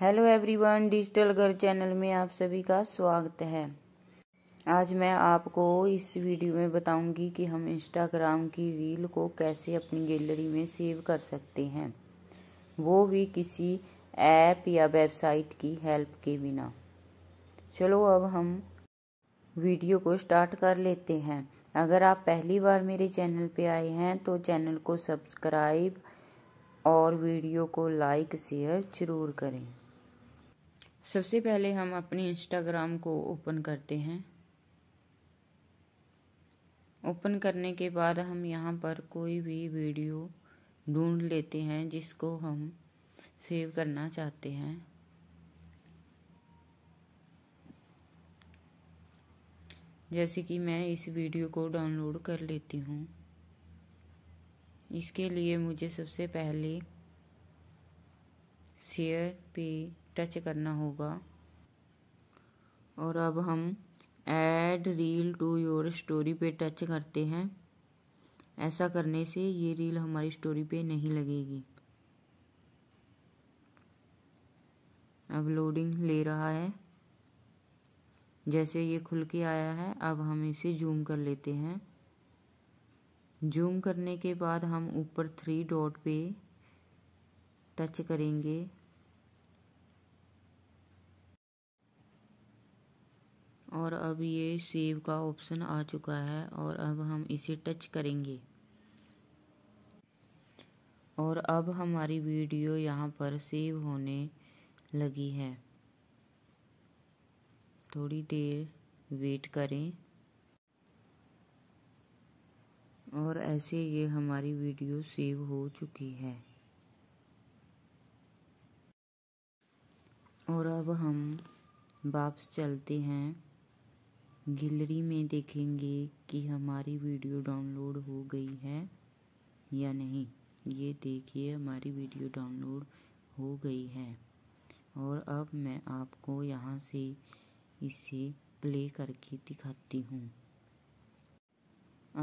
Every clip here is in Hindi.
हेलो एवरीवन डिजिटल घर चैनल में आप सभी का स्वागत है आज मैं आपको इस वीडियो में बताऊंगी कि हम इंस्टाग्राम की रील को कैसे अपनी गैलरी में सेव कर सकते हैं वो भी किसी ऐप या वेबसाइट की हेल्प के बिना चलो अब हम वीडियो को स्टार्ट कर लेते हैं अगर आप पहली बार मेरे चैनल पे आए हैं तो चैनल को सब्सक्राइब और वीडियो को लाइक शेयर जरूर करें सबसे पहले हम अपनी इंस्टाग्राम को ओपन करते हैं ओपन करने के बाद हम यहाँ पर कोई भी वीडियो ढूंढ लेते हैं जिसको हम सेव करना चाहते हैं जैसे कि मैं इस वीडियो को डाउनलोड कर लेती हूँ इसके लिए मुझे सबसे पहले शेयर पे टच करना होगा और अब हम add reel to your story पे टच करते हैं ऐसा करने से ये रील हमारी स्टोरी पे नहीं लगेगी अब लोडिंग ले रहा है जैसे ये खुल के आया है अब हम इसे जूम कर लेते हैं जूम करने के बाद हम ऊपर थ्री डॉट पे टच करेंगे और अब ये सेव का ऑप्शन आ चुका है और अब हम इसे टच करेंगे और अब हमारी वीडियो यहाँ पर सेव होने लगी है थोड़ी देर वेट करें और ऐसे ये हमारी वीडियो सेव हो चुकी है और अब हम वापस चलते हैं गिलरी में देखेंगे कि हमारी वीडियो डाउनलोड हो गई है या नहीं ये देखिए हमारी वीडियो डाउनलोड हो गई है और अब मैं आपको यहाँ से इसे प्ले करके दिखाती हूँ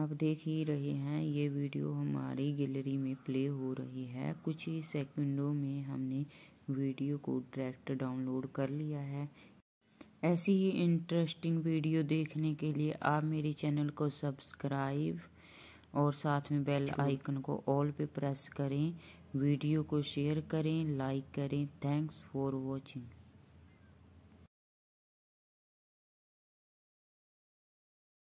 आप देख ही रहे हैं ये वीडियो हमारी गैलरी में प्ले हो रही है कुछ ही सेकंडों में हमने वीडियो को डायरेक्ट डाउनलोड कर लिया है ऐसी ही इंटरेस्टिंग वीडियो देखने के लिए आप मेरे चैनल को सब्सक्राइब और साथ में बेल आइकन को ऑल पे प्रेस करें वीडियो को शेयर करें लाइक करें थैंक्स फॉर वॉचिंग